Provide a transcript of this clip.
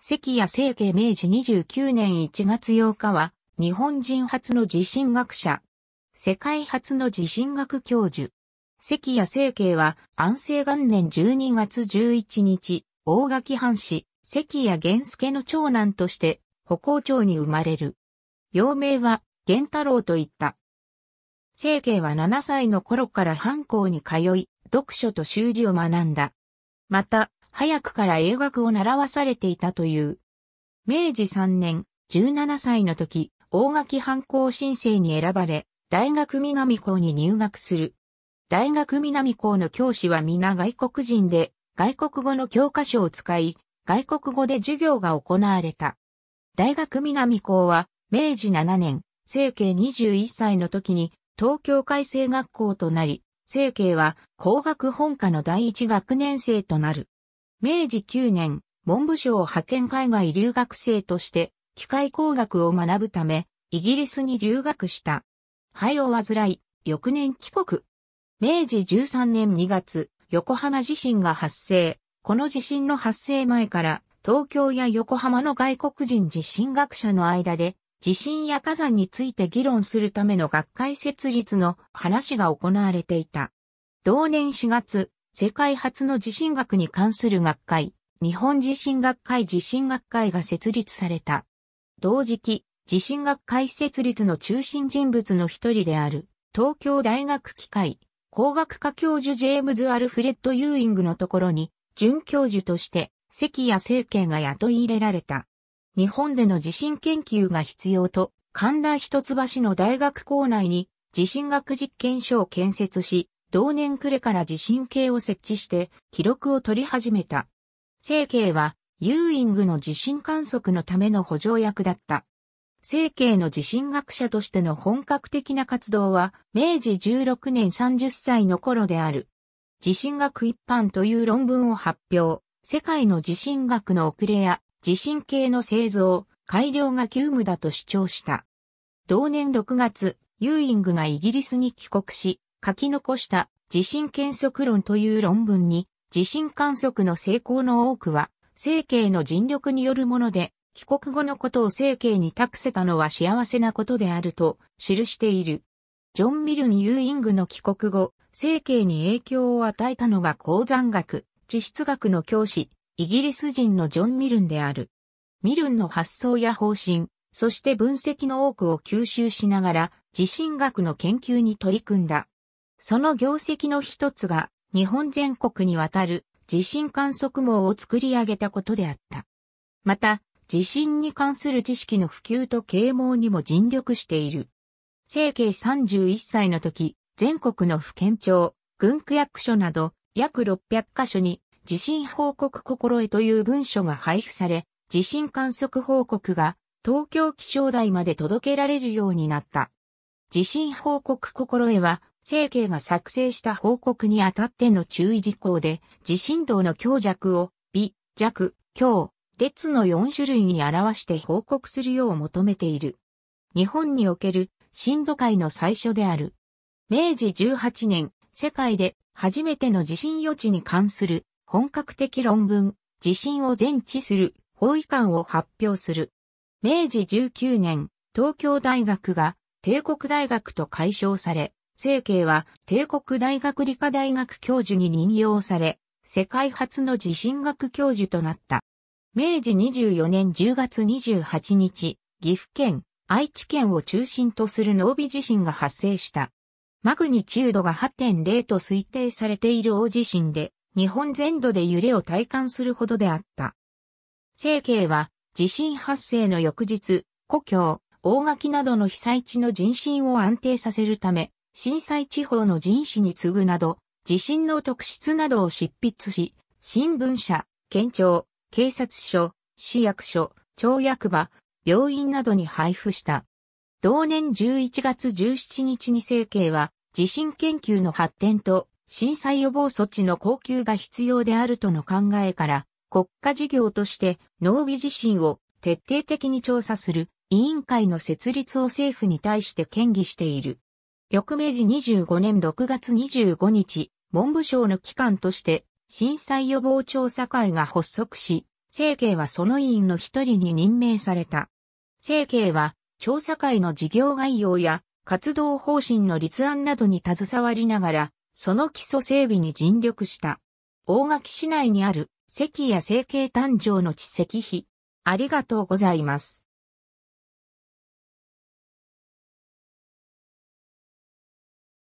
関谷清家明治29年1月8日は、日本人初の地震学者。世界初の地震学教授。関谷清家は、安政元年12月11日、大垣藩士、関谷源介の長男として、歩行町に生まれる。幼名は、源太郎と言った。清家は7歳の頃から藩校に通い、読書と習字を学んだ。また、早くから英学を習わされていたという。明治3年、17歳の時、大垣藩校申請に選ばれ、大学南校に入学する。大学南校の教師は皆外国人で、外国語の教科書を使い、外国語で授業が行われた。大学南校は、明治7年、整慶21歳の時に、東京海正学校となり、整慶は工学本科の第一学年生となる。明治9年、文部省派遣海外留学生として、機械工学を学ぶため、イギリスに留学した。肺を患い、翌年帰国。明治13年2月、横浜地震が発生。この地震の発生前から、東京や横浜の外国人地震学者の間で、地震や火山について議論するための学会設立の話が行われていた。同年4月、世界初の地震学に関する学会、日本地震学会地震学会が設立された。同時期、地震学会設立の中心人物の一人である、東京大学機械、工学科教授ジェームズ・アルフレッド・ユーイングのところに、准教授として、関谷政権が雇い入れられた。日本での地震研究が必要と、神田一橋の大学校内に地震学実験所を建設し、同年暮れから地震計を設置して記録を取り始めた。成計はユーイングの地震観測のための補助役だった。成計の地震学者としての本格的な活動は明治16年30歳の頃である。地震学一般という論文を発表。世界の地震学の遅れや地震計の製造、改良が急務だと主張した。同年6月、ユーイングがイギリスに帰国し、書き残した地震検測論という論文に、地震観測の成功の多くは、生計の尽力によるもので、帰国後のことを生計に託せたのは幸せなことであると記している。ジョン・ミルン・ユーイングの帰国後、生計に影響を与えたのが鉱山学、地質学の教師、イギリス人のジョン・ミルンである。ミルンの発想や方針、そして分析の多くを吸収しながら、地震学の研究に取り組んだ。その業績の一つが日本全国にわたる地震観測網を作り上げたことであった。また、地震に関する知識の普及と啓蒙にも尽力している。生計31歳の時、全国の府県庁、軍区役所など約600カ所に地震報告心得という文書が配布され、地震観測報告が東京気象台まで届けられるようになった。地震報告心得は政経が作成した報告にあたっての注意事項で、地震動の強弱を、微、弱、強、列の4種類に表して報告するよう求めている。日本における震度界の最初である。明治18年、世界で初めての地震予知に関する本格的論文、地震を全知する法医官を発表する。明治19年、東京大学が帝国大学と解消され、成慶は帝国大学理科大学教授に任用され、世界初の地震学教授となった。明治24年10月28日、岐阜県、愛知県を中心とする濃尾地震が発生した。マグニチュードが8.0と推定されている大地震で、日本全土で揺れを体感するほどであった。成慶は、地震発生の翌日、故郷、大垣などの被災地の人心を安定させるため、震災地方の人士に次ぐなど、地震の特質などを執筆し、新聞社、県庁、警察署、市役所、町役場、病院などに配布した。同年11月17日に政経は、地震研究の発展と震災予防措置の恒久が必要であるとの考えから、国家事業として農美地震を徹底的に調査する委員会の設立を政府に対して県議している。翌明治25年6月25日、文部省の機関として、震災予防調査会が発足し、政経はその委員の一人に任命された。政経は、調査会の事業概要や活動方針の立案などに携わりながら、その基礎整備に尽力した。大垣市内にある、関や政経誕生の地石碑。ありがとうございます。